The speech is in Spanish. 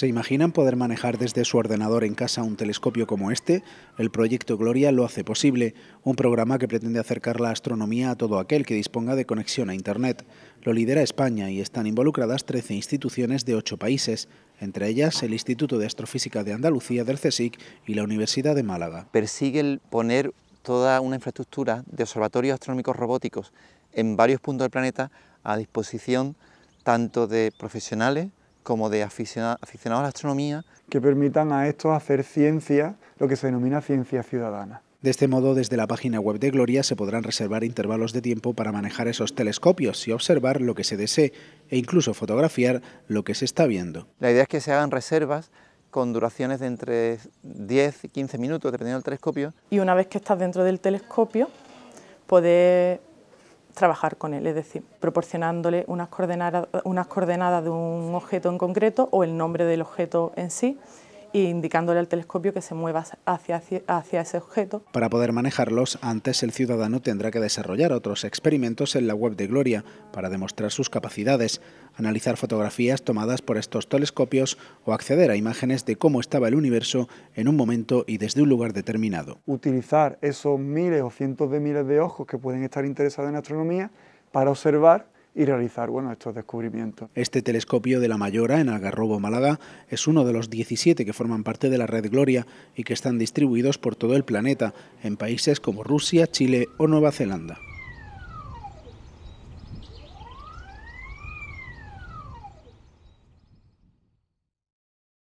¿Se imaginan poder manejar desde su ordenador en casa un telescopio como este? El proyecto Gloria lo hace posible, un programa que pretende acercar la astronomía a todo aquel que disponga de conexión a Internet. Lo lidera España y están involucradas 13 instituciones de 8 países, entre ellas el Instituto de Astrofísica de Andalucía del CSIC y la Universidad de Málaga. Persigue el poner toda una infraestructura de observatorios astronómicos robóticos en varios puntos del planeta a disposición tanto de profesionales como de aficionados aficionado a la astronomía. Que permitan a estos hacer ciencia, lo que se denomina ciencia ciudadana. De este modo, desde la página web de Gloria se podrán reservar intervalos de tiempo para manejar esos telescopios y observar lo que se desee e incluso fotografiar lo que se está viendo. La idea es que se hagan reservas con duraciones de entre 10 y 15 minutos, dependiendo del telescopio. Y una vez que estás dentro del telescopio, puedes trabajar con él, es decir, proporcionándole unas coordenadas, unas coordenadas de un objeto en concreto o el nombre del objeto en sí indicándole al telescopio que se mueva hacia, hacia ese objeto. Para poder manejarlos, antes el ciudadano tendrá que desarrollar otros experimentos en la web de Gloria para demostrar sus capacidades, analizar fotografías tomadas por estos telescopios o acceder a imágenes de cómo estaba el universo en un momento y desde un lugar determinado. Utilizar esos miles o cientos de miles de ojos que pueden estar interesados en astronomía para observar y realizar bueno, estos descubrimientos. Este telescopio de la Mayora en Algarrobo, Málaga, es uno de los 17 que forman parte de la red Gloria y que están distribuidos por todo el planeta, en países como Rusia, Chile o Nueva Zelanda.